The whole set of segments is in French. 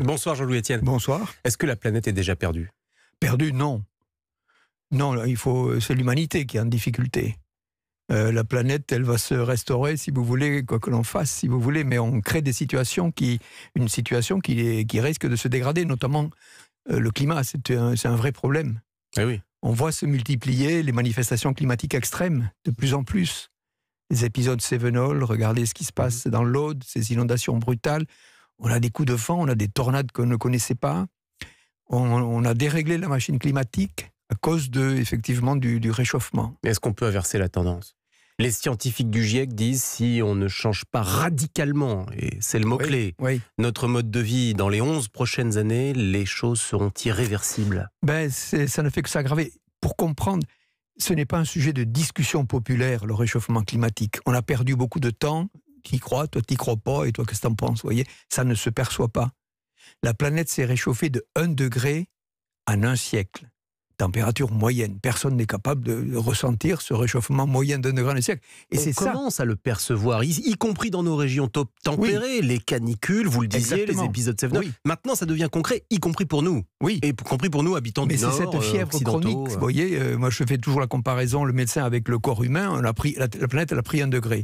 Bonsoir Jean-Louis Etienne. Bonsoir. Est-ce que la planète est déjà perdue Perdue, non. Non, il faut, euh, c'est l'humanité qui est en difficulté. Euh, la planète, elle va se restaurer, si vous voulez, quoi que l'on fasse, si vous voulez, mais on crée des situations qui, une situation qui, risque de se dégrader, notamment euh, le climat, c'est un, vrai problème. Eh oui. On voit se multiplier les manifestations climatiques extrêmes, de plus en plus. Les épisodes Sevenol, regardez ce qui se passe mmh. dans l'Aude, ces inondations brutales, on a des coups de vent, on a des tornades qu'on ne connaissait pas. On, a déréglé la machine climatique à cause de, effectivement du, réchauffement. est-ce qu'on peut inverser la tendance les scientifiques du GIEC disent si on ne change pas radicalement, et c'est le mot-clé, notre mode de vie dans les 11 prochaines années, les choses seront irréversibles. Ben, ça ne fait que s'aggraver. Pour comprendre, ce n'est pas un sujet de discussion populaire, le réchauffement climatique. On a perdu beaucoup de temps qui crois, toi t'y crois pas, et toi qu'est-ce que t'en penses, voyez Ça ne se perçoit pas. La planète s'est réchauffée de 1 degré en un siècle. Température moyenne. Personne n'est capable de ressentir ce réchauffement moyen d'un degré en un siècle. Et c'est On commence à le percevoir, y, compris dans nos régions top tempérées, les canicules, vous le disiez, les épisodes Maintenant, ça devient concret, y compris pour nous. Oui. Et y compris pour nous, habitants Mais du Nord. Mais c'est cette euh, fièvre chronique. Euh. Vous voyez, euh, moi je fais toujours la comparaison, le médecin avec le corps humain, la, planète elle a pris un degré.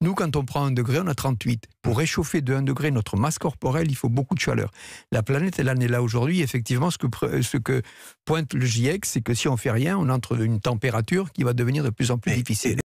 Nous, quand on prend un degré, on a 38. Pour réchauffer de 1 degré notre masse corporelle, il faut beaucoup de chaleur. La planète, elle en est là aujourd'hui. Effectivement, ce que, euh, ce que pointe le GIEC, c'est que si on fait rien, on entre dans une température qui va devenir de plus en plus difficile.